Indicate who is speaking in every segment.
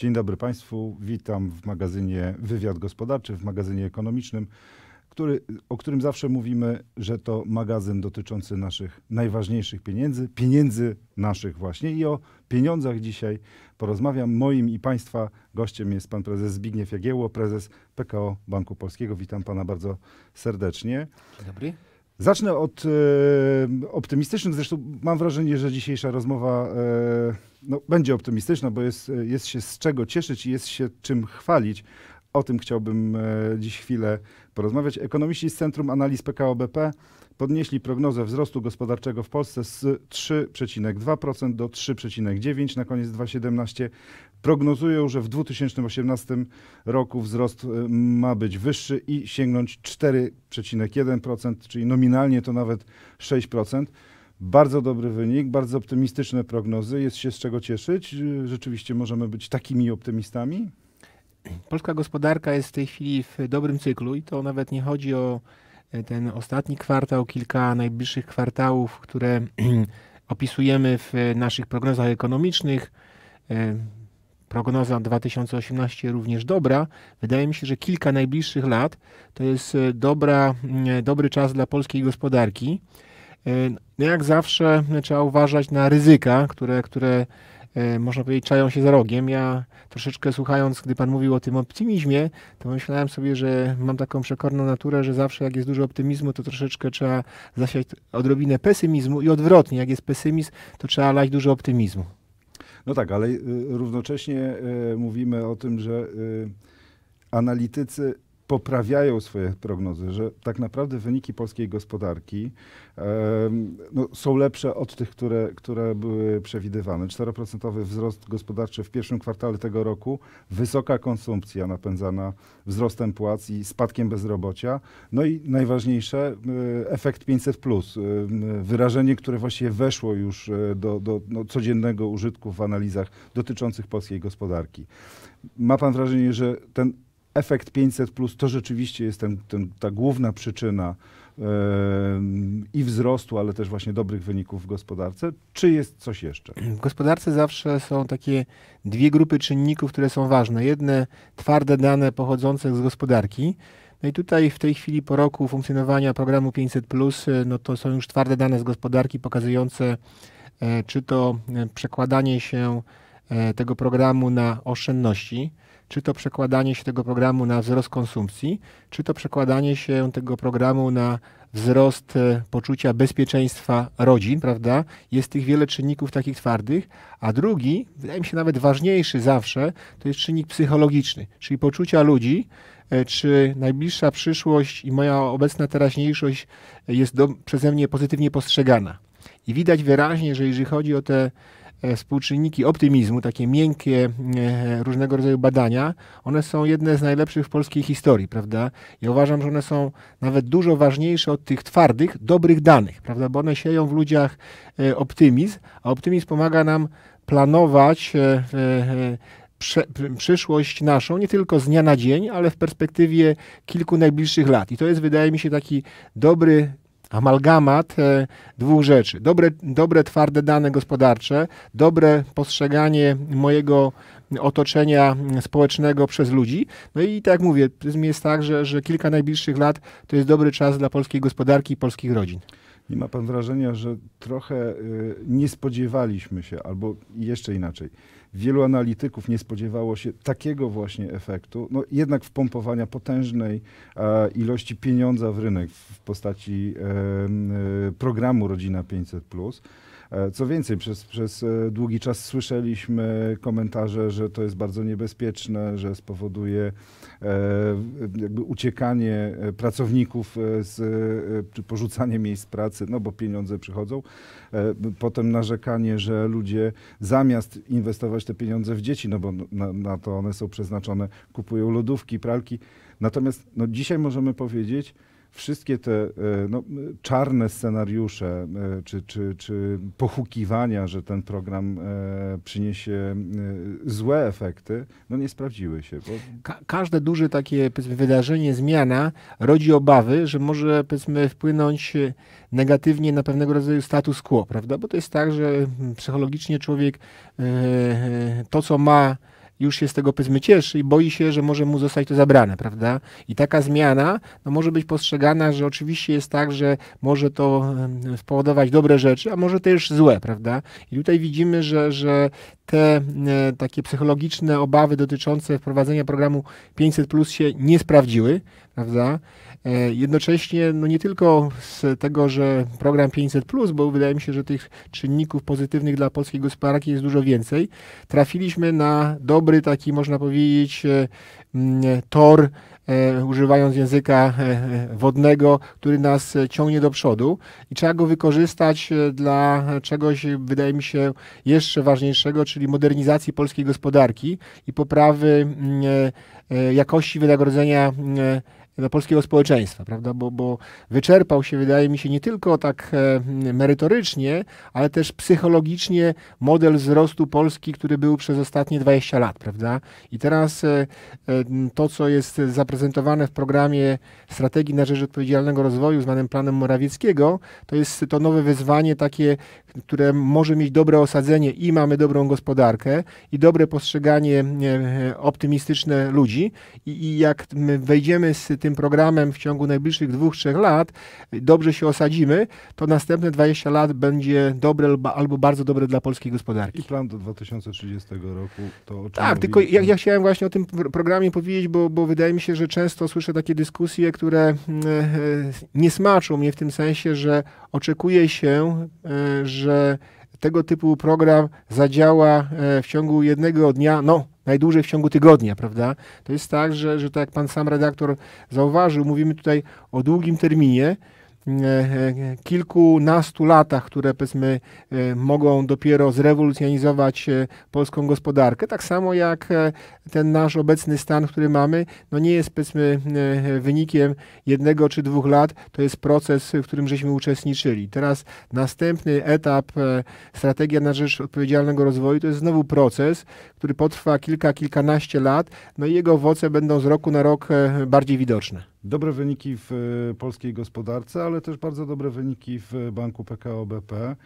Speaker 1: Dzień dobry Państwu, witam w magazynie Wywiad Gospodarczy, w magazynie ekonomicznym, który, o którym zawsze mówimy, że to magazyn dotyczący naszych najważniejszych pieniędzy, pieniędzy naszych właśnie. I o pieniądzach dzisiaj porozmawiam. Moim i Państwa gościem jest pan prezes Zbigniew Jagiełło, prezes PKO Banku Polskiego. Witam Pana bardzo serdecznie. Dzień dobry. Zacznę od e, optymistycznych. Zresztą mam wrażenie, że dzisiejsza rozmowa e, no, będzie optymistyczna, bo jest, jest się z czego cieszyć i jest się czym chwalić. O tym chciałbym e, dziś chwilę porozmawiać. Ekonomiści z Centrum Analiz PKO BP podnieśli prognozę wzrostu gospodarczego w Polsce z 3,2% do 3,9% na koniec 2017. Prognozują, że w 2018 roku wzrost e, ma być wyższy i sięgnąć 4,1%, czyli nominalnie to nawet 6%. Bardzo dobry wynik, bardzo optymistyczne prognozy. Jest się z czego cieszyć. Rzeczywiście możemy być takimi optymistami? polska gospodarka jest w tej chwili w dobrym cyklu i to nawet nie chodzi o
Speaker 2: e, ten ostatni kwartał, kilka najbliższych kwartałów, które opisujemy w naszych prognozach ekonomicznych. E, prognoza 2018 również dobra. Wydaje mi się, że kilka najbliższych lat to jest e, dobra, dobry czas dla polskiej gospodarki. No jak zawsze trzeba uważać na ryzyka, które, które E, można powiedzieć, czają się za rogiem. Ja troszeczkę słuchając, gdy Pan mówił o tym optymizmie, to myślałem sobie, że mam taką przekorną naturę, że zawsze jak jest dużo optymizmu, to troszeczkę trzeba zasiać odrobinę pesymizmu i odwrotnie, jak jest pesymizm, to trzeba lać dużo optymizmu.
Speaker 1: No tak, ale y, równocześnie y, mówimy o tym, że y, analitycy poprawiają swoje prognozy, że tak naprawdę wyniki polskiej gospodarki no, są lepsze od tych, które, które były przewidywane. 4% wzrost gospodarczy w pierwszym kwartale tego roku, wysoka konsumpcja napędzana wzrostem płac i spadkiem bezrobocia. No i najważniejsze, e, efekt 500, e, wyrażenie, które właściwie weszło już e, do, do no, codziennego użytku w analizach dotyczących polskiej gospodarki. Ma pan wrażenie, że ten efekt 500 plus to rzeczywiście jest ten, ten, ta główna przyczyna yy, i wzrostu, ale też właśnie dobrych wyników w gospodarce. Czy jest coś jeszcze? W gospodarce zawsze są takie dwie grupy czynników, które są ważne. Jedne
Speaker 2: twarde dane pochodzące z gospodarki. No i tutaj w tej chwili po roku funkcjonowania programu 500, e, no to są już twarde dane z gospodarki pokazujące, e, czy to e, przekładanie się tego programu na oszczędności, czy to przekładanie się tego programu na wzrost konsumpcji, czy to przekładanie się tego programu na wzrost e, poczucia bezpieczeństwa rodzin, prawda? Jest tych wiele czynników takich twardych, a drugi, wydaje mi się nawet ważniejszy zawsze, to jest czynnik psychologiczny, czyli poczucia ludzi, e, czy najbliższa przyszłość i moja obecna teraźniejszość e, jest do, przeze mnie pozytywnie postrzegana. I widać wyraźnie, że jeżeli chodzi o te E, współczynniki optymizmu, takie miękkie, e, różnego rodzaju badania, one są jedne z najlepszych w polskiej historii, prawda? Ja uważam, że one są nawet dużo ważniejsze od tych twardych, dobrych danych, prawda? Bo one sieją w ludziach e, optymizm, a optymizm pomaga nam planować przyszłość naszą, nie tylko z dnia na dzień, ale w perspektywie kilku najbliższych lat. I to jest, wydaje mi się, taki dobry amalgamat e, dwóch rzeczy. Dobre, dobre, twarde dane gospodarcze, dobre postrzeganie mojego otoczenia społecznego przez ludzi. No i tak jak mówię, jest tak, że, że kilka najbliższych lat to jest dobry czas dla
Speaker 1: polskiej gospodarki i polskich rodzin. Nie ma pan wrażenia, że trochę y, nie spodziewaliśmy się, albo jeszcze inaczej wielu analityków nie spodziewało się takiego właśnie efektu, no jednak wpompowania potężnej e, ilości pieniądza w rynek w postaci e, programu Rodzina 500+. E, co więcej, przez, przez e, długi czas słyszeliśmy komentarze, że to jest bardzo niebezpieczne, że spowoduje e, jakby uciekanie pracowników z, czy porzucanie miejsc pracy, no bo pieniądze przychodzą. Potem narzekanie, że ludzie zamiast inwestować te pieniądze w dzieci, no bo na, na to one są przeznaczone, kupują lodówki, pralki. Natomiast no, dzisiaj możemy powiedzieć, wszystkie te e, no, czarne scenariusze e, czy, czy, czy pochukiwania, że ten program e, przyniesie złe efekty, no nie sprawdziły się. Bo... Ka
Speaker 2: każde duże takie wydarzenie, zmiana rodzi obawy, że może wpłynąć negatywnie na pewnego rodzaju status quo, prawda? Bo to jest tak, że hmm, psychologicznie człowiek to, co ma już się z tego powiedzmy cieszy i boi się, że może mu zostać to zabrane, prawda? I taka zmiana no, może być postrzegana, że oczywiście jest tak, że może to spowodować dobre rzeczy, a może też złe, prawda? I tutaj widzimy, że, że te e, takie psychologiczne obawy dotyczące wprowadzenia programu 500 plus się nie sprawdziły, prawda? E, jednocześnie no nie tylko z tego, że program 500, bo wydaje mi się, że tych czynników pozytywnych dla polskiej gospodarki jest dużo więcej, trafiliśmy na dobry taki, można powiedzieć, e, Mm, e, tor, e, używając języka e, wodnego, który nas ciągnie do przodu i trzeba go wykorzystać dla czegoś, wydaje mi się, jeszcze ważniejszego, czyli modernizacji polskiej gospodarki i poprawy mm, jakości wynagrodzenia mm, dla polskiego społeczeństwa, prawda? Bo, bo wyczerpał się, wydaje mi się, nie tylko tak e, merytorycznie, ale też psychologicznie model wzrostu Polski, który był przez ostatnie 20 lat, prawda? I teraz e, e, to, co jest zaprezentowane w programie Strategii na Rzecz Odpowiedzialnego Rozwoju, zwanym Planem Morawieckiego, to jest to nowe wyzwanie takie, które może mieć dobre osadzenie i mamy dobrą gospodarkę i dobre postrzeganie optymistyczne ludzi i, i jak wejdziemy z tym programem w ciągu najbliższych dwóch, trzech lat dobrze się osadzimy, to następne 20 lat będzie dobre albo bardzo dobre
Speaker 1: dla polskiej gospodarki. I plan do 2030 roku to o Tak, tylko ja,
Speaker 2: ja, chciałem właśnie o tym programie powiedzieć, bo, bo wydaje mi się, że często słyszę takie dyskusje, które mm, e, nie smaczą mnie w tym sensie, że oczekuje się, e, że tego typu program zadziała e, w ciągu jednego dnia, no najdłużej w ciągu tygodnia, prawda? To jest tak, że, że tak jak pan sam redaktor zauważył, mówimy tutaj o długim terminie, E, e, kilkunastu latach, które powiedzmy e, mogą dopiero zrewolucjonizować polską gospodarkę. Tak samo jak ten nasz obecny stan, który mamy, no nie jest powiedzmy wynikiem jednego czy dwóch lat, to jest proces, w którym żeśmy uczestniczyli. Teraz następny etap, strategia na rzecz odpowiedzialnego rozwoju, to jest znowu proces, który potrwa kilka, kilkanaście lat, no i jego owoce będą z roku na rok bardziej widoczne
Speaker 1: dobre wyniki w e, polskiej gospodarce, ale też bardzo dobre wyniki w banku PKO BP. E,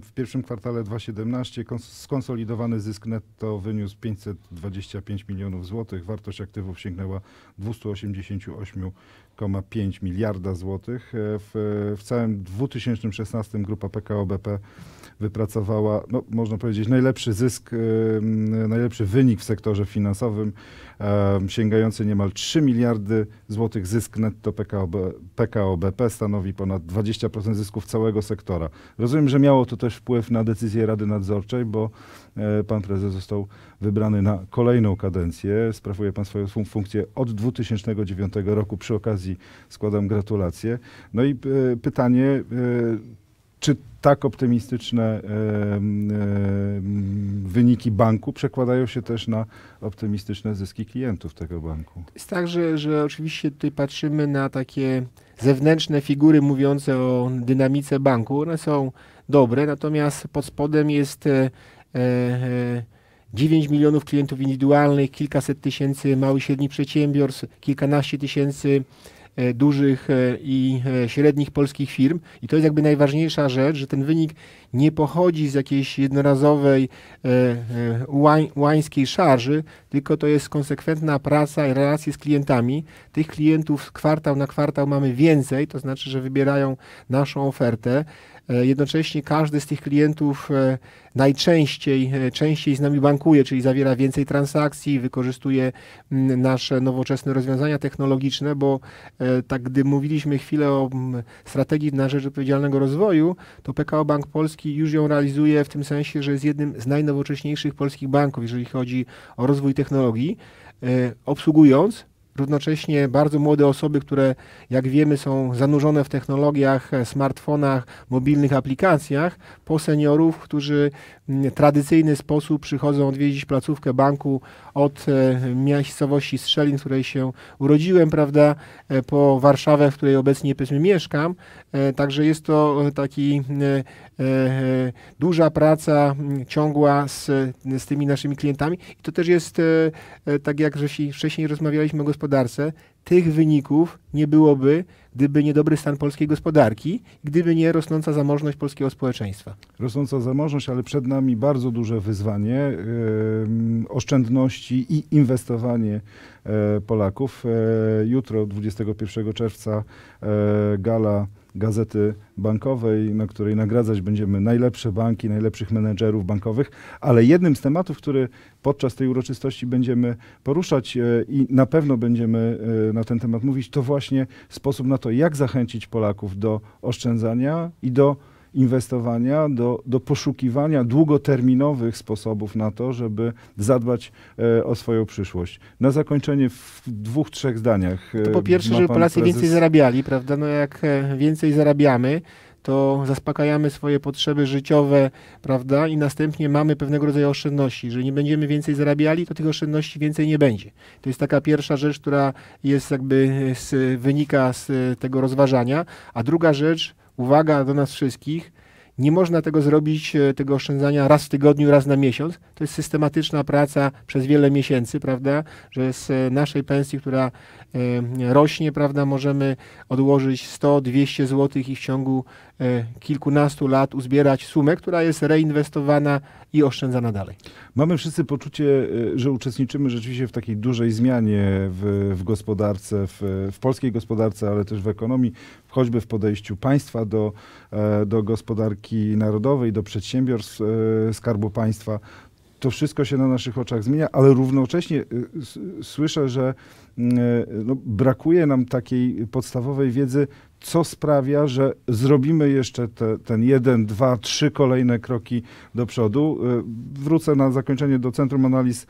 Speaker 1: w pierwszym kwartale 2017 skonsolidowany zysk netto wyniósł 525 milionów złotych. Wartość aktywów sięgnęła 288,5 miliarda złotych. E, w, w całym 2016 grupa PKO BP wypracowała, no, można powiedzieć, najlepszy zysk, najlepszy wynik w sektorze finansowym, sięgający niemal 3 miliardy złotych zysk netto PKOB, PKO BP stanowi ponad 20% zysków całego sektora. Rozumiem, że miało to też wpływ na decyzję Rady Nadzorczej, bo e, pan prezes został wybrany na kolejną kadencję. Sprawuje pan swoją fun funkcję od 2009 roku. Przy okazji składam gratulacje. No i e, pytanie, e, czy tak optymistyczne wyniki banku przekładają się też na optymistyczne zyski klientów tego banku?
Speaker 2: Jest tak, że, że oczywiście tutaj patrzymy na takie zewnętrzne figury mówiące o dynamice banku. One są dobre, natomiast pod spodem jest 9 e, e, milionów klientów indywidualnych, kilkaset tysięcy małych i średnich przedsiębiorstw, kilkanaście tysięcy E, dużych e, i e, średnich polskich firm. I to jest jakby najważniejsza rzecz, że ten wynik nie pochodzi z jakiejś jednorazowej łańskiej szarży, tylko to jest konsekwentna praca i relacje z klientami. Tych klientów kwartał na kwartał mamy więcej, to znaczy, że wybierają naszą ofertę. E, jednocześnie każdy z tych klientów e, najczęściej e, częściej z nami bankuje, czyli zawiera więcej transakcji, wykorzystuje mm, nasze nowoczesne rozwiązania technologiczne, bo tak gdy mówiliśmy chwilę o mm, strategii na rzecz odpowiedzialnego rozwoju, to PKO Bank Polski już ją realizuje w tym sensie, że jest jednym z najnowocześniejszych polskich banków, jeżeli chodzi o rozwój technologii, obsługując równocześnie bardzo młode osoby, które jak wiemy są zanurzone w technologiach, e, smartfonach, mobilnych aplikacjach, po seniorów, którzy mm, w tradycyjny sposób przychodzą odwiedzić placówkę banku od e, miejscowości Strzelin, w której się urodziłem, prawda, e, po Warszawę, w której obecnie powiedzmy mieszkam. Także jest to taki E, duża praca ciągła z, z tymi naszymi klientami. I to też jest, e, e, tak jak wcześniej rozmawialiśmy o gospodarce, tych wyników nie byłoby, gdyby nie
Speaker 1: dobry stan polskiej gospodarki, gdyby nie rosnąca zamożność polskiego społeczeństwa. Rosnąca zamożność, ale przed nami bardzo duże wyzwanie yy, oszczędności i inwestowanie yy, Polaków. Yy, jutro, 21 czerwca, gala gazety bankowej, na której nagradzać będziemy najlepsze banki, najlepszych menedżerów bankowych, ale jednym z tematów, który podczas tej uroczystości będziemy poruszać e, i na pewno będziemy e, na ten temat mówić, to właśnie sposób na to, jak zachęcić Polaków do oszczędzania i do inwestowania, do, do poszukiwania długoterminowych sposobów na to, żeby zadbać e, o swoją przyszłość. Na zakończenie w dwóch, trzech zdaniach. E, to po pierwsze, żeby Polacy prezes... więcej
Speaker 2: zarabiali, prawda? No jak e, więcej zarabiamy, to zaspokajamy swoje potrzeby życiowe, prawda? I następnie mamy pewnego rodzaju oszczędności. Jeżeli nie będziemy więcej zarabiali, to tych oszczędności więcej nie będzie. To jest taka pierwsza rzecz, która jest jakby e, z, wynika z e, tego rozważania. A druga rzecz, uwaga do nas wszystkich, nie można tego zrobić, e, tego oszczędzania raz w tygodniu, raz na miesiąc. To jest systematyczna praca przez wiele miesięcy, prawda? Że z e, naszej pensji, która e, rośnie, prawda, możemy odłożyć 100-200 zł i w ciągu E, kilkunastu lat uzbierać sumę, która jest
Speaker 1: reinwestowana i oszczędzana dalej. Mamy wszyscy poczucie, e, że uczestniczymy rzeczywiście w takiej dużej zmianie w, w gospodarce, w, w, polskiej gospodarce, ale też w ekonomii, choćby w podejściu państwa do, e, do gospodarki narodowej, do przedsiębiorstw Skarbu Państwa. To wszystko się na naszych oczach zmienia, ale równocześnie słyszę, że Y, no, brakuje nam takiej podstawowej wiedzy, co sprawia, że zrobimy jeszcze te, ten jeden, dwa, trzy kolejne kroki do przodu. Y, wrócę na zakończenie do Centrum Analiz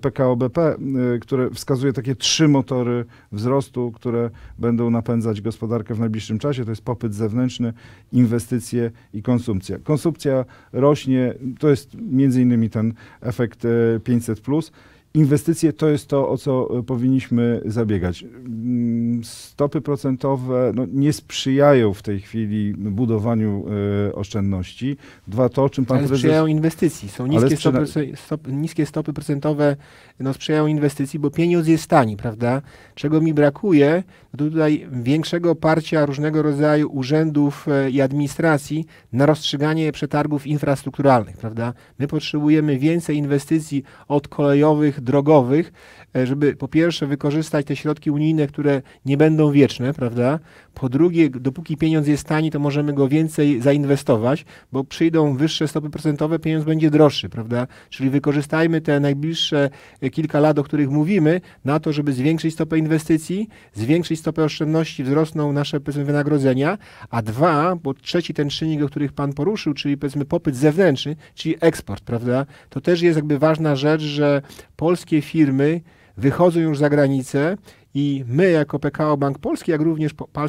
Speaker 1: PKOBP, e, y, które wskazuje takie trzy motory wzrostu, które będą napędzać gospodarkę w najbliższym czasie. To jest popyt zewnętrzny, inwestycje i konsumpcja. Konsumpcja rośnie, to jest między innymi ten efekt 500+. E, Inwestycje to jest to, o co e, powinniśmy zabiegać. Mm, stopy procentowe no, nie sprzyjają w tej chwili budowaniu e, oszczędności. Dwa to, o czym pan ale prezes... sprzyjają inwestycji. Są niskie, sprzyna...
Speaker 2: stopy, stop, niskie stopy procentowe no, sprzyjają inwestycji, bo pieniądz jest tani, prawda? Czego mi brakuje, to no, tutaj większego oparcia różnego rodzaju urzędów e, i administracji na rozstrzyganie przetargów infrastrukturalnych, prawda? My potrzebujemy więcej inwestycji od kolejowych drogowych, e, żeby po pierwsze wykorzystać te środki unijne, które nie będą wieczne, prawda? Po drugie, dopóki pieniądz jest tani, to możemy go więcej zainwestować, bo przyjdą wyższe stopy procentowe, pieniądz będzie droższy, prawda? Czyli wykorzystajmy te najbliższe e, kilka lat, o których mówimy, na to, żeby zwiększyć stopę inwestycji, zwiększyć stopę oszczędności, wzrosną nasze powiedzmy, wynagrodzenia, a dwa, bo trzeci ten czynnik, o których Pan poruszył, czyli powiedzmy popyt zewnętrzny, czyli eksport, prawda? To też jest jakby ważna rzecz, że po polskie firmy wychodzą już za granicę i my, jako PKO Bank Polski, jak również po, pa,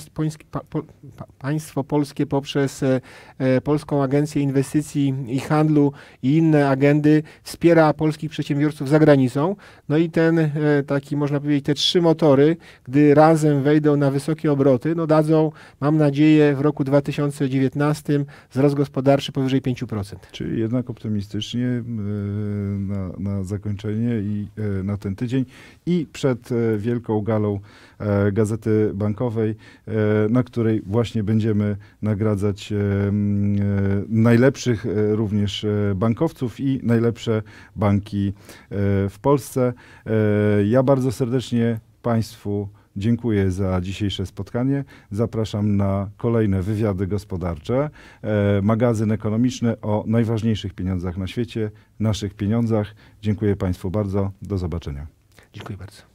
Speaker 2: pa, pa, państwo polskie poprzez e, e, Polską Agencję Inwestycji i Handlu i inne agendy wspiera polskich przedsiębiorców za granicą. No i ten e, taki, można powiedzieć, te trzy motory, gdy razem wejdą na wysokie obroty, no dadzą, mam nadzieję, w roku 2019 wzrost gospodarczy powyżej 5%. Czyli
Speaker 1: jednak optymistycznie e, na, na zakończenie i e, na ten tydzień i przed e, Wielką galą e, Gazety Bankowej, e, na której właśnie będziemy nagradzać e, najlepszych również bankowców i najlepsze banki w Polsce. Ja bardzo serdecznie Państwu Dziękuję za dzisiejsze spotkanie. Zapraszam na kolejne wywiady gospodarcze, magazyn ekonomiczny o najważniejszych pieniądzach na świecie, naszych pieniądzach. Dziękuję Państwu bardzo. Do zobaczenia. Dziękuję bardzo.